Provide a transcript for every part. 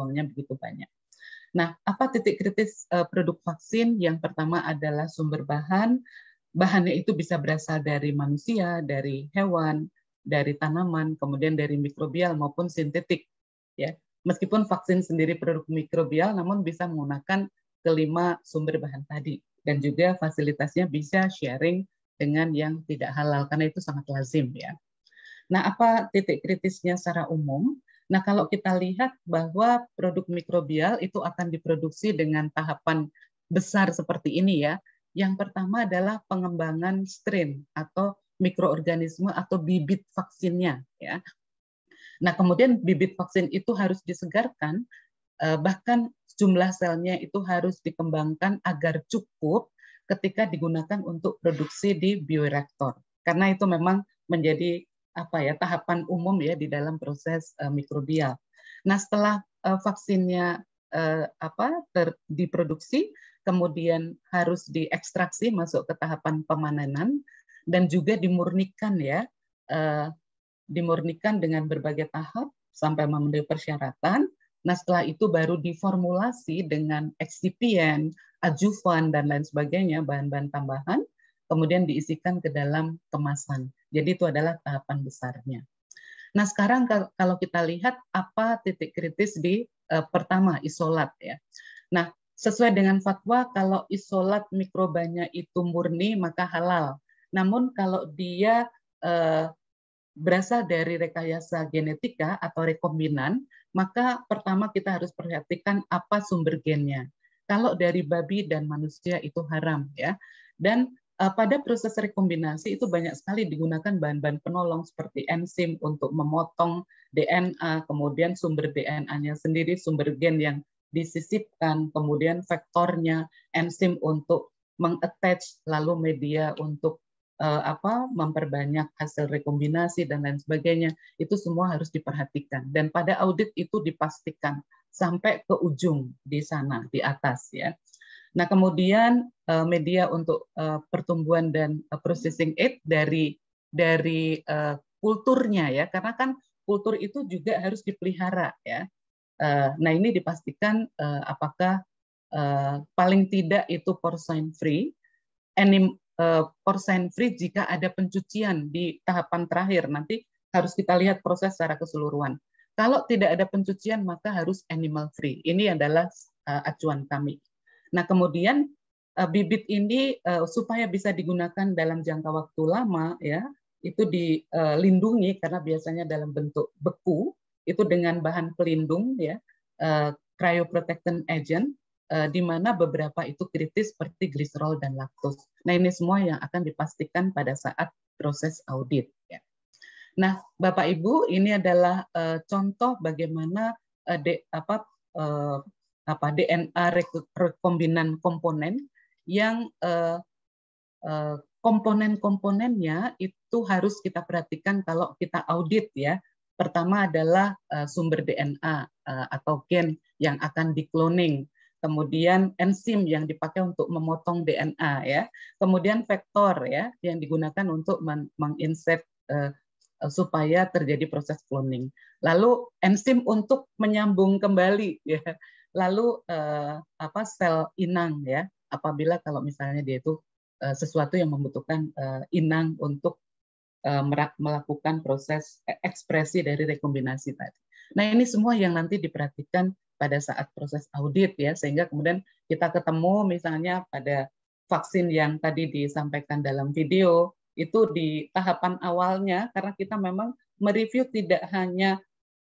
peluangnya begitu banyak. Nah, apa titik kritis eh, produk vaksin? Yang pertama adalah sumber bahan. Bahannya itu bisa berasal dari manusia, dari hewan, dari tanaman, kemudian dari mikrobial maupun sintetik. Ya, meskipun vaksin sendiri produk mikrobial, namun bisa menggunakan kelima sumber bahan tadi. Dan juga fasilitasnya bisa sharing dengan yang tidak halal, karena itu sangat lazim. ya. Nah, apa titik kritisnya secara umum? Nah, kalau kita lihat bahwa produk mikrobial itu akan diproduksi dengan tahapan besar seperti ini ya. Yang pertama adalah pengembangan strain atau mikroorganisme atau bibit vaksinnya ya. Nah, kemudian bibit vaksin itu harus disegarkan eh, bahkan jumlah selnya itu harus dikembangkan agar cukup ketika digunakan untuk produksi di bioreaktor. Karena itu memang menjadi apa ya tahapan umum ya di dalam proses uh, mikrobial. Nah setelah uh, vaksinnya uh, apa ter, diproduksi, kemudian harus diekstraksi masuk ke tahapan pemanenan dan juga dimurnikan ya uh, dimurnikan dengan berbagai tahap sampai memenuhi persyaratan. Nah setelah itu baru diformulasi dengan eksipien, adjuvan dan lain sebagainya bahan-bahan tambahan kemudian diisikan ke dalam kemasan. Jadi itu adalah tahapan besarnya. Nah sekarang kalau kita lihat apa titik kritis di eh, pertama isolat ya. Nah sesuai dengan fatwa kalau isolat mikrobanya itu murni maka halal. Namun kalau dia eh, berasal dari rekayasa genetika atau rekombinan, maka pertama kita harus perhatikan apa sumber gennya. Kalau dari babi dan manusia itu haram ya. Dan Eh, pada proses rekombinasi itu banyak sekali digunakan bahan-bahan penolong seperti enzim untuk memotong DNA, kemudian sumber DNA-nya sendiri, sumber gen yang disisipkan, kemudian faktornya enzim untuk mengattach, lalu media untuk eh, apa memperbanyak hasil rekombinasi dan lain sebagainya itu semua harus diperhatikan dan pada audit itu dipastikan sampai ke ujung di sana di atas ya Nah, kemudian uh, media untuk uh, pertumbuhan dan uh, processing aid dari dari uh, kulturnya ya, karena kan kultur itu juga harus dipelihara ya. Uh, nah, ini dipastikan uh, apakah uh, paling tidak itu persen free, anim, uh, persen free jika ada pencucian di tahapan terakhir. Nanti harus kita lihat proses secara keseluruhan. Kalau tidak ada pencucian, maka harus animal free. Ini adalah uh, acuan kami. Nah, kemudian eh, bibit ini eh, supaya bisa digunakan dalam jangka waktu lama ya, itu dilindungi eh, karena biasanya dalam bentuk beku itu dengan bahan pelindung ya, cryoprotectant agent di mana beberapa itu kritis seperti gliserol dan laktos. Nah, ini semua yang akan dipastikan pada saat proses audit ya. Nah, Bapak Ibu, ini adalah contoh bagaimana apa, apa DNA rekombinan komponen yang eh, eh, komponen-komponennya itu harus kita perhatikan kalau kita audit ya. Pertama adalah eh, sumber DNA atau gen yang akan dikloning, kemudian enzim yang dipakai untuk memotong DNA ya, kemudian vektor ya yang digunakan untuk menginsert supaya terjadi proses cloning. Lalu enzim untuk menyambung kembali ya lalu eh, apa sel inang ya apabila kalau misalnya dia itu uh, sesuatu yang membutuhkan eh, inang untuk eh, melakukan proses eh, ekspresi dari rekombinasi tadi. Nah ini semua yang nanti diperhatikan pada saat proses audit ya sehingga kemudian kita ketemu misalnya pada vaksin yang tadi disampaikan dalam video itu di tahapan awalnya karena kita memang mereview tidak hanya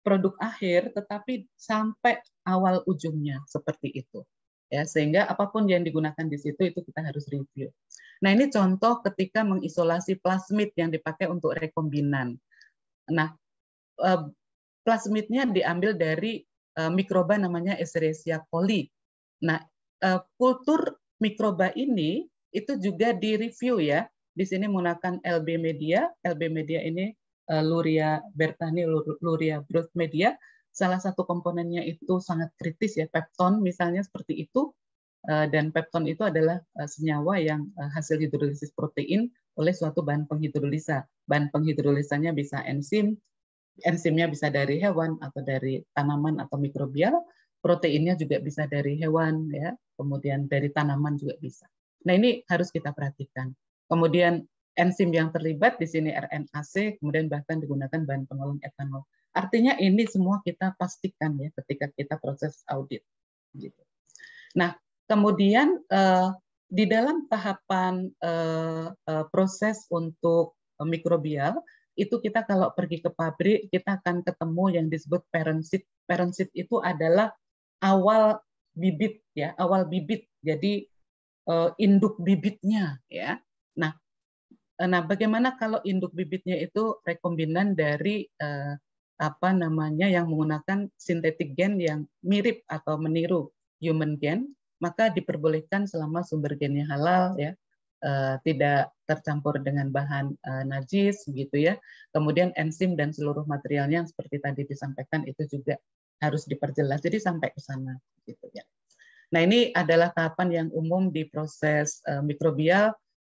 produk akhir tetapi sampai awal ujungnya seperti itu ya sehingga apapun yang digunakan di situ itu kita harus review. Nah ini contoh ketika mengisolasi plasmid yang dipakai untuk rekombinan. Nah eh, plasmidnya diambil dari eh, mikroba namanya Escherichia coli. Nah eh, kultur mikroba ini itu juga direview ya. Di sini menggunakan LB media. LB media ini Eh, Luria Bertani, Luria Growth Media, salah satu komponennya itu sangat kritis ya, pepton misalnya seperti itu, eh, dan pepton itu adalah eh, senyawa yang hasil hidrolisis protein oleh suatu bahan penghidrolisa. Bahan penghidrolisanya bisa enzim, enzimnya bisa dari hewan atau dari tanaman atau mikrobial, proteinnya juga bisa dari hewan ya, kemudian dari tanaman juga bisa. Nah, ini harus kita perhatikan. Kemudian enzim yang terlibat di sini RNAC, kemudian bahkan digunakan bahan pengolong etanol. Artinya ini semua kita pastikan ya ketika kita proses audit. Gitu. Nah, kemudian eh, di dalam tahapan eh, eh, proses untuk mikrobial itu kita kalau pergi ke pabrik kita akan ketemu yang disebut parent seed. Parent seed itu adalah awal bibit ya, awal bibit. Jadi induk bibitnya ya. Nah, Eh, nah, bagaimana kalau induk bibitnya itu rekombinan dari eh, apa namanya yang menggunakan sintetik gen yang mirip atau meniru human gen, maka diperbolehkan selama sumber gennya halal ya, eh, tidak tercampur dengan bahan eh, najis gitu ya. Kemudian enzim dan seluruh materialnya yang seperti tadi disampaikan itu juga harus diperjelas. Jadi sampai ke sana gitu ya. Nah, ini adalah tahapan yang umum di proses eh, mikrobial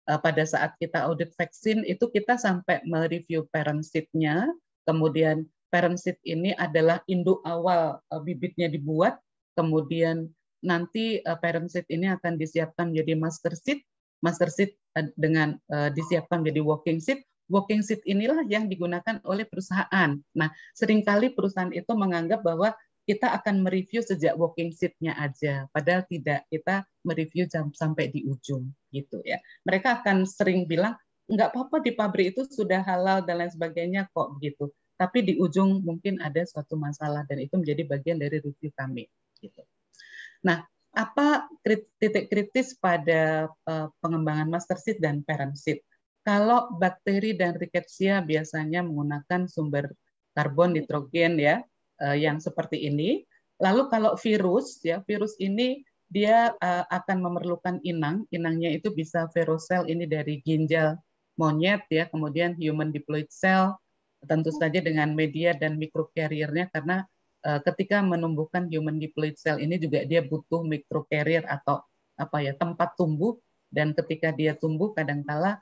Eh, pada saat kita audit vaksin itu kita sampai mereview parent seed-nya, kemudian parent seed ini adalah induk awal eh, bibitnya dibuat, kemudian nanti eh, parent seed ini akan disiapkan menjadi master seed, master seed dengan disiapkan menjadi working seed, working seed inilah yang digunakan oleh perusahaan. Nah, seringkali perusahaan itu menganggap bahwa kita akan mereview sejak walking seat nya aja, padahal tidak kita mereview sampai di ujung gitu ya. Mereka akan sering bilang nggak apa-apa di pabrik itu sudah halal dan lain sebagainya kok gitu. Tapi di ujung mungkin ada suatu masalah dan itu menjadi bagian dari review kami gitu. Nah, apa titik kritis pada eh, pengembangan master seed dan parent seed? Kalau bakteri dan rickettsia biasanya menggunakan sumber karbon, nitrogen ya, Eh, yang seperti ini. Lalu kalau virus, ya virus ini dia eh, akan memerlukan inang. Inangnya itu bisa verosel ini dari ginjal monyet ya, kemudian human diploid cell tentu saja dengan media dan mikrokariernya karena eh, ketika menumbuhkan human diploid cell ini juga dia butuh mikrokarier atau apa ya tempat tumbuh dan ketika dia tumbuh kadangkala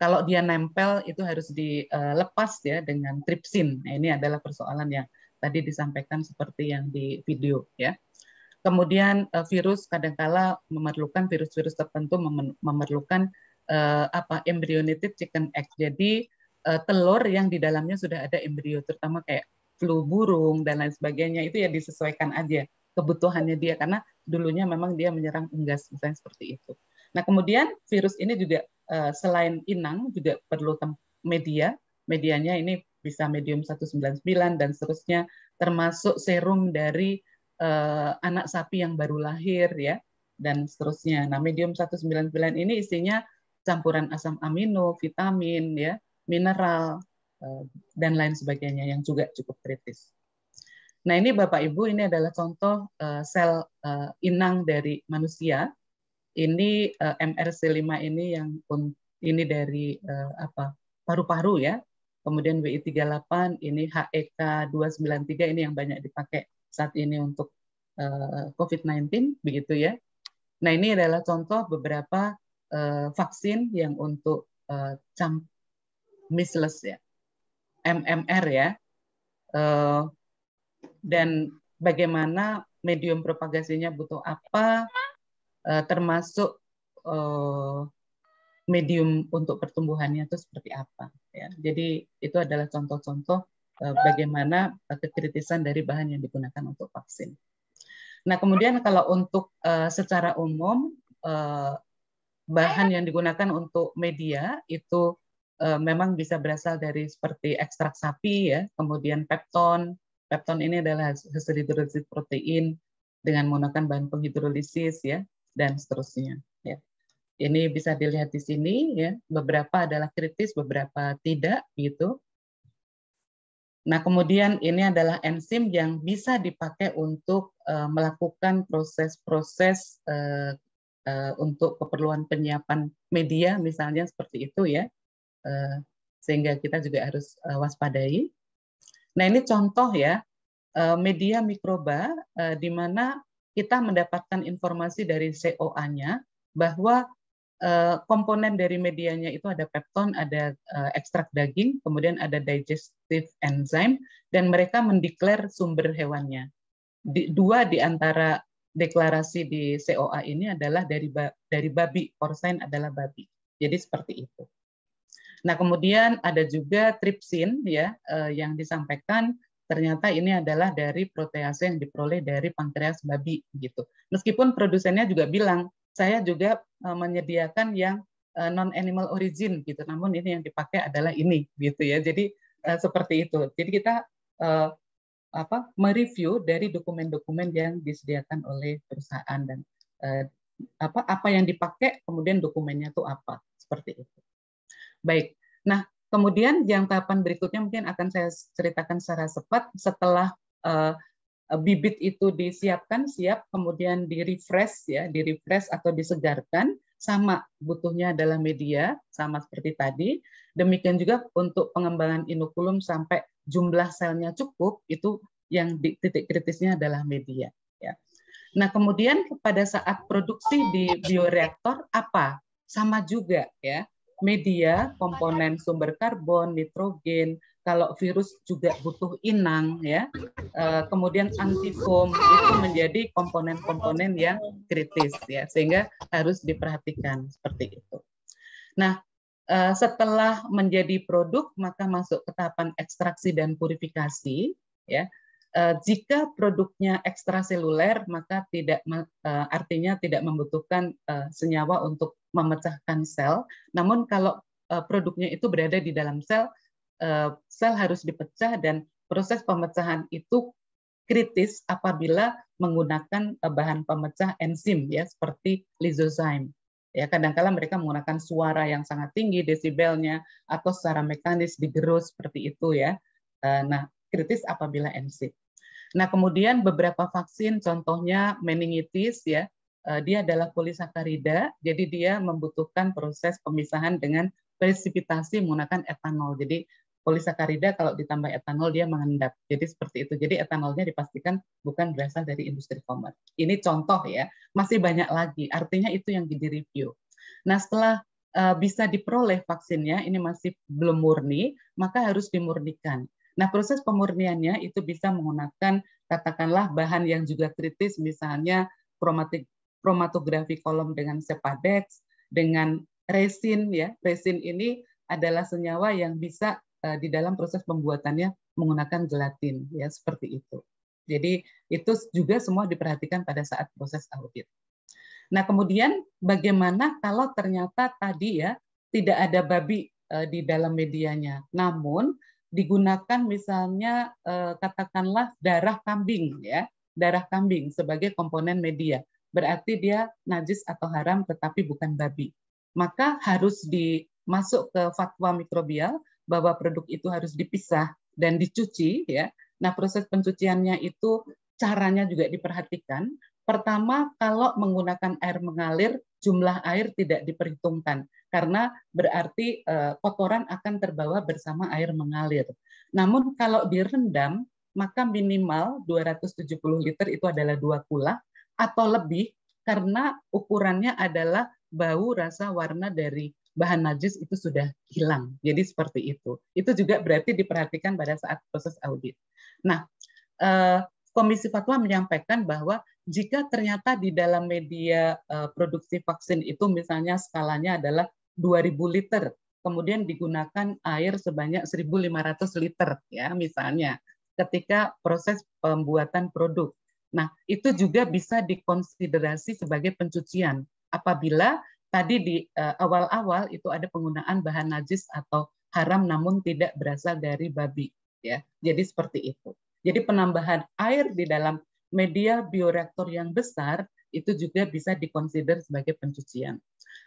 kalau dia nempel itu harus dilepas ya dengan tripsin. Nah, ini adalah persoalan yang tadi disampaikan seperti yang di video ya. Kemudian eh, virus kadangkala memerlukan virus-virus tertentu memerlukan uh, apa embryonic chicken egg. Jadi uh, telur yang di dalamnya sudah ada embrio terutama kayak flu burung dan lain sebagainya itu ya disesuaikan aja kebutuhannya dia karena dulunya memang dia menyerang unggas misalnya seperti itu. Nah, kemudian virus ini juga selain inang juga perlu media. Medianya ini bisa medium 199 dan seterusnya, termasuk serum dari uh, anak sapi yang baru lahir ya dan seterusnya. Nah, medium 199 ini isinya campuran asam amino, vitamin ya, mineral uh, dan lain sebagainya yang juga cukup kritis. Nah, ini Bapak Ibu ini adalah contoh uh, sel uh, inang dari manusia. Ini uh, MRC5 ini yang pun ini dari uh, apa? paru-paru ya, Kemudian WI38 ini HEK 293 ini yang banyak dipakai saat ini untuk eh, COVID-19 begitu ya. Nah, ini adalah contoh beberapa eh, vaksin yang untuk eh, camp measles ya. MMR ya. Dan bagaimana medium propagasinya butuh apa termasuk medium untuk pertumbuhannya itu seperti apa. Ya. Jadi itu adalah contoh-contoh eh, bagaimana eh, kekritisan dari bahan yang digunakan untuk vaksin. Nah kemudian kalau untuk eh, secara umum bahan yang digunakan untuk media itu memang bisa berasal dari seperti ekstrak sapi ya, kemudian pepton. Pepton ini adalah hasil hidrolisis protein dengan menggunakan bahan penghidrolisis ya dan seterusnya. Ini bisa dilihat di sini ya, beberapa adalah kritis, beberapa tidak gitu. Nah, kemudian ini adalah enzim yang bisa dipakai untuk uh, melakukan proses-proses uh, uh, untuk keperluan penyiapan media misalnya seperti itu ya. Uh, sehingga kita juga harus uh, waspadai. Nah, ini contoh ya uh, media mikroba uh, di mana kita mendapatkan informasi dari COA-nya bahwa Eh, komponen dari medianya itu ada pepton, ada eh, ekstrak daging, kemudian ada digestive enzyme, dan mereka mendeklar sumber hewannya. dua di antara deklarasi di COA ini adalah dari dari babi, porcine adalah babi. Jadi seperti itu. Nah kemudian ada juga tripsin ya eh, yang disampaikan ternyata ini adalah dari protease yang diperoleh dari pankreas babi gitu. Meskipun produsennya juga bilang saya juga e, menyediakan yang e, non animal origin gitu namun ini yang dipakai adalah ini gitu ya jadi e, seperti itu jadi kita apa mereview dari dokumen-dokumen yang disediakan oleh perusahaan dan apa apa yang dipakai kemudian dokumennya itu apa seperti itu baik nah kemudian yang tahapan berikutnya mungkin akan saya ceritakan secara cepat setelah Eh, bibit itu disiapkan siap kemudian di refresh ya di refresh atau disegarkan sama butuhnya adalah media sama seperti tadi demikian juga untuk pengembangan inokulum sampai jumlah selnya cukup itu yang di, titik kritisnya adalah media ya nah kemudian pada saat produksi di bioreaktor apa sama juga ya media komponen sumber karbon nitrogen kalau virus juga butuh inang ya eh, kemudian antifom itu menjadi komponen-komponen yang kritis ya sehingga harus diperhatikan seperti itu nah eh, setelah menjadi produk maka masuk ke tahapan ekstraksi dan purifikasi ya eh, jika produknya ekstraseluler maka tidak artinya tidak membutuhkan senyawa untuk memecahkan sel namun kalau produknya itu berada di dalam sel Eh, sel harus dipecah dan proses pemecahan itu kritis apabila menggunakan eh, bahan pemecah enzim ya seperti lisozyme Ya kadangkala kala mereka menggunakan suara yang sangat tinggi desibelnya atau secara mekanis digerus seperti itu ya. Eh, nah, kritis apabila enzim. Nah, kemudian beberapa vaksin contohnya meningitis ya, dia adalah polisakarida, jadi dia membutuhkan proses pemisahan dengan presipitasi menggunakan etanol. Jadi polisakarida kalau ditambah etanol dia mengendap. Jadi seperti itu. Jadi etanolnya dipastikan bukan berasal dari industri komers. Ini contoh ya. Masih banyak lagi. Artinya itu yang di review. Nah, setelah eh, bisa diperoleh vaksinnya, ini masih belum murni, maka harus dimurnikan. Nah, proses pemurniannya itu bisa menggunakan katakanlah bahan yang juga kritis misalnya kromatik kromatografi kolom dengan sepadex dengan resin ya. Resin ini adalah senyawa yang bisa Eh, di dalam proses pembuatannya menggunakan gelatin ya seperti itu. Jadi itu juga semua diperhatikan pada saat proses audit. Nah, kemudian bagaimana kalau ternyata tadi ya tidak ada babi eh, di dalam medianya. Namun digunakan misalnya eh, katakanlah darah kambing ya, darah kambing sebagai komponen media. Berarti dia najis atau haram tetapi bukan babi. Maka harus dimasuk ke fatwa mikrobial bahwa produk itu harus dipisah dan dicuci ya. Nah, proses pencuciannya itu caranya juga diperhatikan. Pertama, kalau menggunakan air mengalir, jumlah air tidak diperhitungkan karena berarti eh, kotoran akan terbawa bersama air mengalir. Namun kalau direndam, maka minimal 270 liter itu adalah dua kula atau lebih karena ukurannya adalah bau, rasa, warna dari bahan najis itu sudah hilang. Jadi seperti itu. Itu juga berarti diperhatikan pada saat proses audit. Nah, eh, Komisi Fatwa menyampaikan bahwa jika ternyata di dalam media eh, produksi vaksin itu misalnya skalanya adalah 2000 liter, kemudian digunakan air sebanyak 1500 liter ya misalnya ketika proses pembuatan produk. Nah, itu juga bisa dikonsiderasi sebagai pencucian apabila tadi di eh, awal-awal itu ada penggunaan bahan najis atau haram namun tidak berasal dari babi ya. Jadi seperti itu. Jadi penambahan air di dalam media bioreaktor yang besar itu juga bisa dikonsider sebagai pencucian.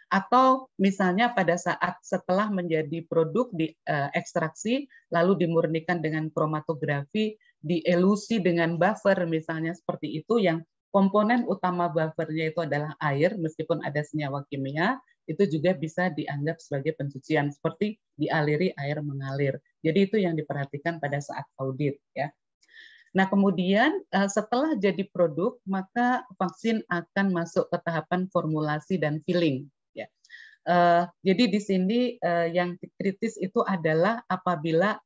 Atau misalnya pada saat setelah menjadi produk di eh, ekstraksi lalu dimurnikan dengan kromatografi, dielusi dengan buffer misalnya seperti itu yang komponen utama buffernya itu adalah air, meskipun ada senyawa kimia, itu juga bisa dianggap sebagai pencucian seperti dialiri air mengalir. Jadi itu yang diperhatikan pada saat audit ya. Nah, kemudian eh, setelah jadi produk, maka vaksin akan masuk ke tahapan formulasi dan filling ya. Eh, jadi di sini eh, yang kritis itu adalah apabila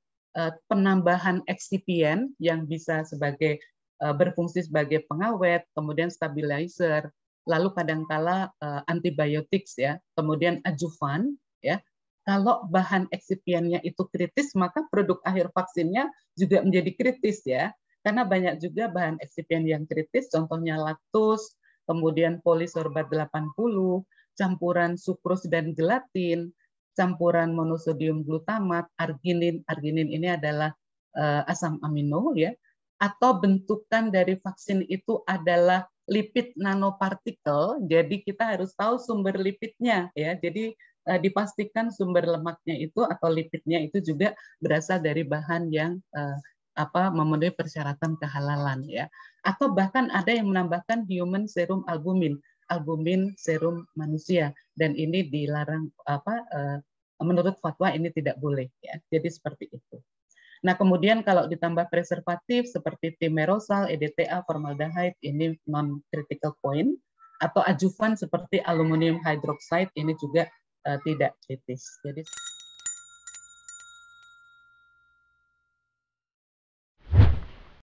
penambahan eksipien yang bisa sebagai Eh, berfungsi sebagai pengawet, kemudian stabilizer, lalu kadangkala eh, antibiotik ya, kemudian adjuvan ya. Kalau bahan eksipiennya itu kritis, maka produk akhir vaksinnya juga menjadi kritis ya. Karena banyak juga bahan eksipien yang kritis, contohnya laktus, kemudian polisorbat 80, campuran sukrus dan gelatin, campuran monosodium glutamat, arginin. Arginin ini adalah eh, asam amino ya atau bentukan dari vaksin itu adalah lipid nanopartikel. Jadi kita harus tahu sumber lipidnya ya. Jadi eh, dipastikan sumber lemaknya itu atau lipidnya itu juga berasal dari bahan yang eh, apa memenuhi persyaratan kehalalan ya. Atau bahkan ada yang menambahkan human serum albumin, albumin serum manusia dan ini dilarang apa eh, menurut fatwa ini tidak boleh ya. Jadi seperti itu. Nah, kemudian kalau ditambah preservatif seperti timerosal, EDTA, formaldehyde, ini non-critical point, atau ajuvan seperti aluminium hydroxide, ini juga uh, tidak kritis. Jadi